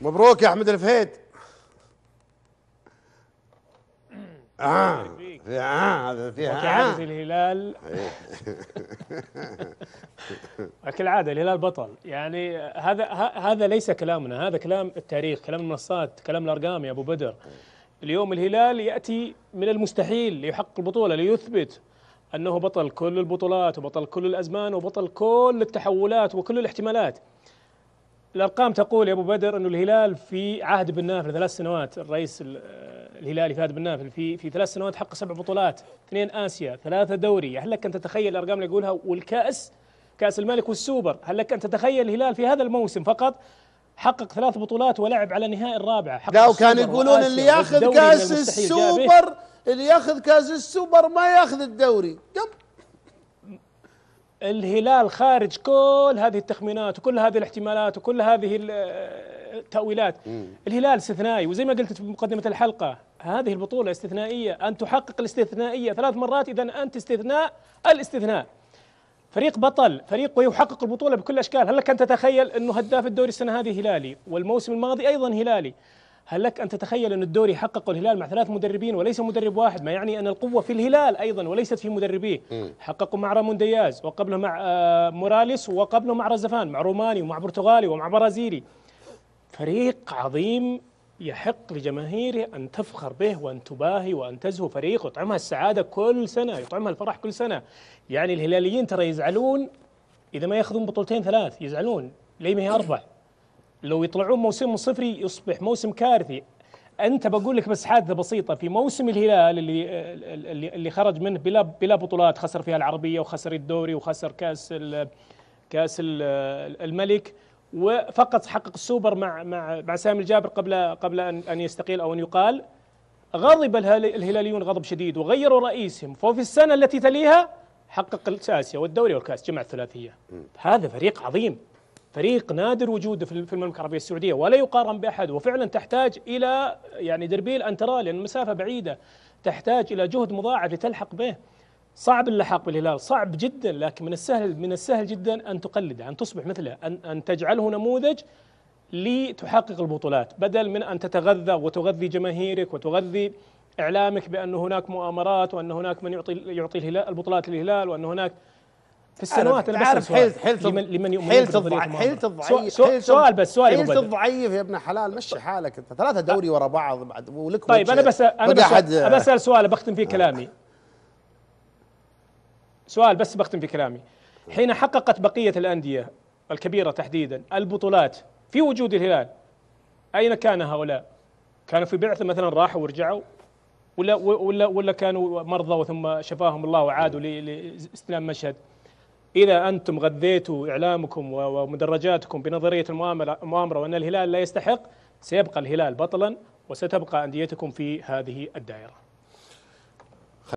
مبروك يا احمد الفهيد اه في اه هذا فيها آه. الهلال كالعاده الهلال بطل يعني هذا هذا ليس كلامنا هذا كلام التاريخ كلام المنصات كلام الارقام يا ابو بدر اليوم الهلال ياتي من المستحيل ليحقق البطوله ليثبت انه بطل كل البطولات وبطل كل الازمان وبطل كل التحولات وكل الاحتمالات الارقام تقول يا ابو بدر انه الهلال في عهد بن نافل ثلاث سنوات الرئيس الهلالي فهد بن نافل في في ثلاث سنوات حقق سبع بطولات، اثنين اسيا، ثلاثه دوري، هل لك ان تتخيل الارقام اللي يقولها والكاس كاس الملك والسوبر، هل لك ان تتخيل الهلال في هذا الموسم فقط حقق ثلاث بطولات ولعب على نهائي الرابعه لا وكان يقولون اللي ياخذ كاس السوبر اللي ياخذ كاس السوبر ما ياخذ الدوري قبل الهلال خارج كل هذه التخمينات وكل هذه الاحتمالات وكل هذه التأويلات الهلال استثنائي وزي ما قلت في مقدمة الحلقة هذه البطولة استثنائية أن تحقق الاستثنائية ثلاث مرات إذا أنت استثناء الاستثناء فريق بطل فريق ويحقق البطولة بكل أشكال هل لك أن تتخيل أنه هداف الدوري السنة هذه هلالي والموسم الماضي أيضا هلالي هل لك أن تتخيل أن الدوري حقق الهلال مع ثلاث مدربين وليس مدرب واحد ما يعني أن القوة في الهلال أيضا وليست في مدربيه حققوا مع رامون دياز وقبله مع آه، موراليس وقبله مع رزفان مع روماني ومع برتغالي ومع برازيلي فريق عظيم يحق لجماهيره أن تفخر به وأن تباهي وأن تزهو فريق يطعمها السعادة كل سنة يطعمها الفرح كل سنة يعني الهلاليين ترى يزعلون إذا ما يأخذون بطولتين ثلاث يزعلون ليه ما هي أربع لو يطلعون موسم صفري يصبح موسم كارثي انت بقول لك بس حادثه بسيطه في موسم الهلال اللي اللي, اللي خرج منه بلا بلا بطولات خسر فيها العربيه وخسر الدوري وخسر كاس كاس الملك وفقط حقق السوبر مع مع مع سامي الجابر قبل قبل ان ان يستقيل او ان يقال غضب الهلاليون غضب شديد وغيروا رئيسهم ففي السنه التي تليها حقق الاسيا والدوري والكاس جمع الثلاثيه هذا فريق عظيم فريق نادر وجوده في المملكه العربيه السعوديه ولا يقارن باحد وفعلا تحتاج الى يعني دربيل ان تراه لان المسافه بعيده تحتاج الى جهد مضاعف لتلحق به صعب اللحاق بالهلال صعب جدا لكن من السهل من السهل جدا ان تقلده ان تصبح مثله ان ان تجعله نموذج لتحقق البطولات بدل من ان تتغذى وتغذي جماهيرك وتغذي اعلامك بان هناك مؤامرات وان هناك من يعطي يعطي الهلال البطولات للهلال وان هناك في السنوات انا عارف حيلت حيلت لمن, لمن يؤمن حيلت الضعيف حيلت الضعيف سؤال, سؤال بس سؤال حيلت الضعيف يا ابن حلال مشي حالك انت ثلاثه دوري ورا بعض بعد ولك طيب انا بس انا بس بسال سؤال بختم فيه كلامي سؤال بس بختم فيه كلامي حين حققت بقيه الانديه الكبيره تحديدا البطولات في وجود الهلال اين كان هؤلاء؟ كانوا في بعثه مثلا راحوا ورجعوا ولا ولا ولا كانوا مرضى ثم شفاهم الله وعادوا لاستلام مشهد؟ إذا أنتم غذيتوا إعلامكم ومدرجاتكم بنظرية المؤامرة وأن الهلال لا يستحق سيبقى الهلال بطلا وستبقى أنديتكم في هذه الدائرة